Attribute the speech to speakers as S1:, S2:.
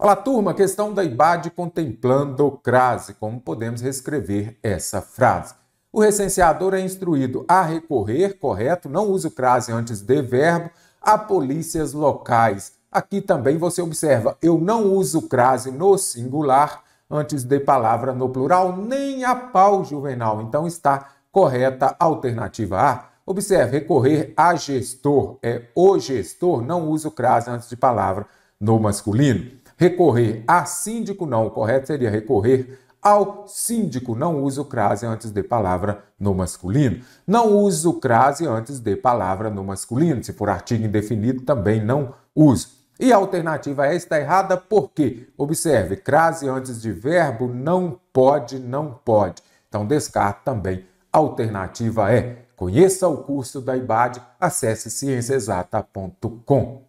S1: Olá, turma, questão da IBAD contemplando o crase. Como podemos reescrever essa frase? O recenseador é instruído a recorrer, correto? Não uso o crase antes de verbo, a polícias locais. Aqui também você observa, eu não uso o crase no singular antes de palavra no plural, nem a pau juvenal. Então está correta a alternativa A. Observe, recorrer a gestor é o gestor, não uso crase antes de palavra no masculino recorrer a síndico não, o correto seria recorrer ao síndico. Não uso crase antes de palavra no masculino. Não uso crase antes de palavra no masculino. Se for artigo indefinido, também não uso. E a alternativa é está errada porque, observe, crase antes de verbo não pode, não pode. Então descarto também. Alternativa é conheça o curso da IBAD, acesse ciênciaexata.com.